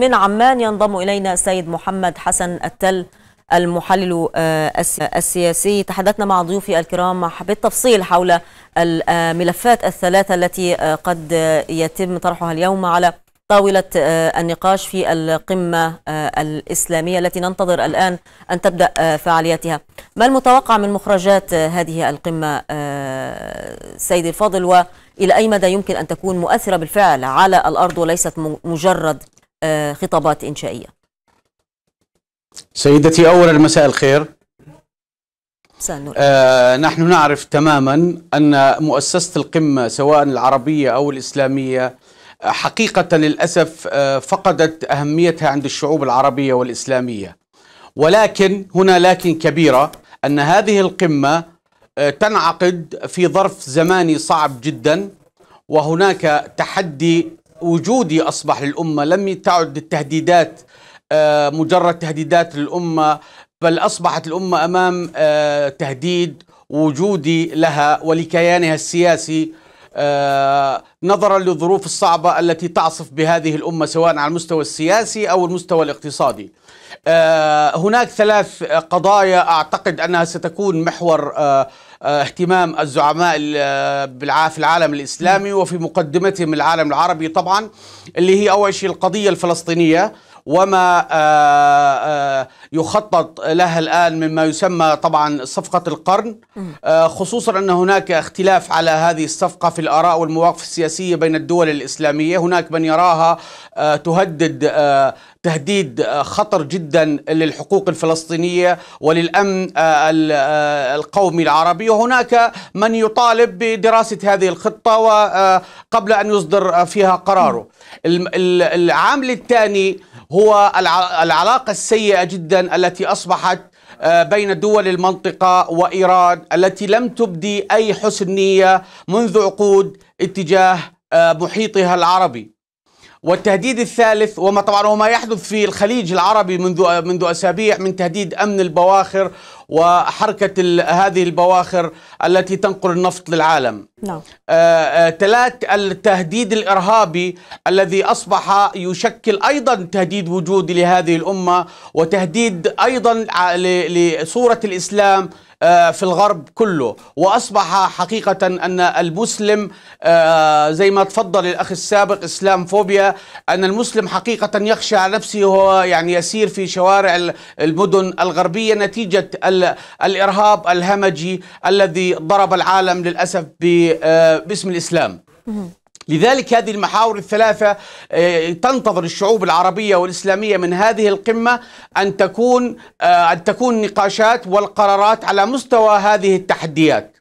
من عمان ينضم إلينا السيد محمد حسن التل المحلل آه، السياسي تحدثنا مع ضيوفي الكرام بالتفصيل حول الملفات الثلاثة التي آه، قد يتم طرحها اليوم على طاولة آه، النقاش في القمة الإسلامية التي ننتظر الآن أن تبدأ فعاليتها ما المتوقع من مخرجات هذه القمة سيد الفاضل وإلى أي مدى يمكن أن تكون مؤثرة بالفعل على الأرض وليست مجرد آه، خطابات إنشائية سيدتي أولا مساء الخير آه نحن نعرف تماما أن مؤسسة القمة سواء العربية أو الإسلامية حقيقة للأسف آه، فقدت أهميتها عند الشعوب العربية والإسلامية ولكن هنا لكن كبيرة أن هذه القمة آه، تنعقد في ظرف زماني صعب جدا وهناك تحدي وجودي أصبح للأمة لم تعد التهديدات آه، مجرد تهديدات للأمة بل أصبحت الأمة أمام آه، تهديد وجودي لها ولكيانها السياسي آه، نظرا للظروف الصعبة التي تعصف بهذه الأمة سواء على المستوى السياسي أو المستوى الاقتصادي هناك ثلاث قضايا أعتقد أنها ستكون محور اهتمام الزعماء في العالم الإسلامي وفي مقدمتهم العالم العربي طبعا اللي هي أول شيء القضية الفلسطينية وما آه، آه، يخطط لها الآن مما يسمى طبعا صفقة القرن آه، خصوصا أن هناك اختلاف على هذه الصفقة في الآراء والمواقف السياسية بين الدول الإسلامية هناك من يراها تهدد تهديد آه، خطر جدا للحقوق الفلسطينية وللأمن آه، آه، القومي العربي وهناك من يطالب بدراسة هذه الخطة وقبل أن يصدر فيها قراره العامل الثاني هو العلاقة السيئة جدا التي أصبحت بين دول المنطقة وإيران التي لم تبدي أي حسن نية منذ عقود اتجاه محيطها العربي والتهديد الثالث وما طبعا وما يحدث في الخليج العربي منذ منذ اسابيع من تهديد امن البواخر وحركه هذه البواخر التي تنقل النفط للعالم. نعم. ثلاث آه، آه، التهديد الارهابي الذي اصبح يشكل ايضا تهديد وجودي لهذه الامه وتهديد ايضا لصوره الاسلام آه، في الغرب كله واصبح حقيقه ان المسلم آه، زي ما تفضل الاخ السابق اسلام فوبيا ان المسلم حقيقه يخشى على نفسه وهو يعني يسير في شوارع المدن الغربيه نتيجه الارهاب الهمجي الذي ضرب العالم للاسف آه، باسم الاسلام. لذلك هذه المحاور الثلاثة آه، تنتظر الشعوب العربية والإسلامية من هذه القمة أن تكون آه، أن تكون نقاشات والقرارات على مستوى هذه التحديات